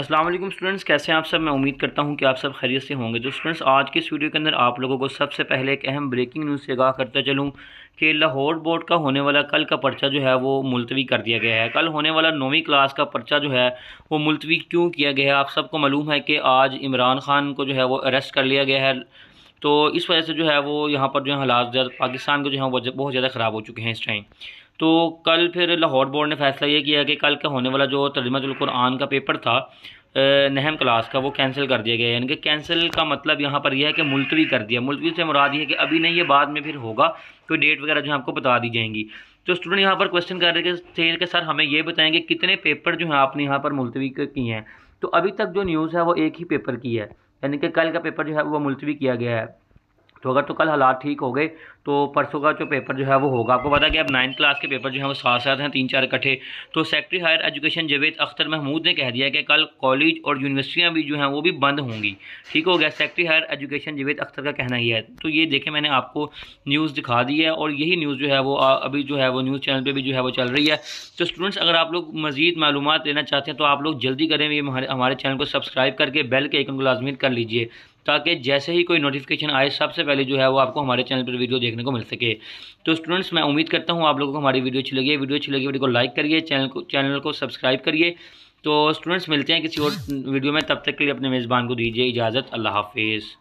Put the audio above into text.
Aslam students कैसे हैं आप सब मैं उम्मीद करता हूं कि आप सब खैरियत से होंगे जो तो स्टूडेंट्स आज के इस वीडियो के अंदर आप लोगों को सबसे पहले एक अहम ब्रेकिंग न्यूज़ से आगाह करता चलूं कि लाहौर बोर्ड का होने वाला कल का पर्चा जो है वो मुलतवी कर दिया गया है कल होने वाला नौवीं क्लास का पर्चा जो है वो मुलतवी क्यों किया गया है आप सबको मालूम है कि आज इमरान खान को जो है वो अरेस्ट कर लिया गया है तो इस वजह से जो है वो यहाँ पर जो है हालात पाकिस्तान के जो है वो बहुत ज़्यादा ख़राब हो चुके हैं इस टाइम तो कल फिर लाहौर बोर्ड ने फैसला ये किया कि कल का होने वाला जो तर्जमातुल्कुरान का पेपर था नहम क्लास का वो कैंसिल कर दिया गया यानी कि कैंसिल का मतलब यहाँ पर यह है कि मुलतवी कर दिया मुलतवी से मुराद ये है कि अभी नहीं है बाद में फिर होगा कोई डेट वगैरह जो है आपको बता दी जाएंगी तो स्टूडेंट यहाँ पर क्वेश्चन कर रहे थे कि सर हमें ये बताएं कि कितने पेपर जो हैं आपने यहाँ पर मुलतवी किए हैं तो अभी तक जो न्यूज़ है वो एक ही पेपर की है यानी कि कल का पेपर जो है वो मुलतवी किया गया है तो अगर तो कल हालात ठीक हो गए तो परसों का जो पेपर जो है वो होगा आपको पता कि अब नाइन्थ क्लास के पेपर जो है वो साथ साथ हैं तीन चार इकट्ठे तो secretary higher education Javed Akhtar Mahmood ने कह दिया कि कल कॉलेज और यूनिवर्सिटियाँ भी जो हैं वो भी बंद होंगी ठीक हो गया secretary higher education Javed Akhtar का कहना ही है तो ये देखें मैंने आपको न्यूज़ दिखा दी है और यही न्यूज़ जो है वो अभी जो है वो न्यूज़ चैनल पर भी जो है वो चल रही है तो स्टूडेंट्स अगर आप लोग मजीद मालूम लेना चाहते हैं तो आप लोग जल्दी करें ये हमारे चैनल को सब्सक्राइब करके बेल के आइकन को लाजमी कर लीजिए ताकि जैसे ही कोई नोटिफिकेशन आए सबसे पहले जो है वो आपको हमारे चैनल पर वीडियो देखने देखने को मिल सके तो स्टूडेंट्स मैं उम्मीद करता हूँ आप लोगों को हमारी वीडियो अच्छी लगी वीडियो अच्छी लगी वीडियो को लाइक करिए चैनल को चैनल को सब्सक्राइब करिए तो स्टूडेंट्स मिलते हैं किसी और वीडियो में तब तक के लिए अपने मेज़बान को दीजिए इजाज़त अल्लाह हाफिज़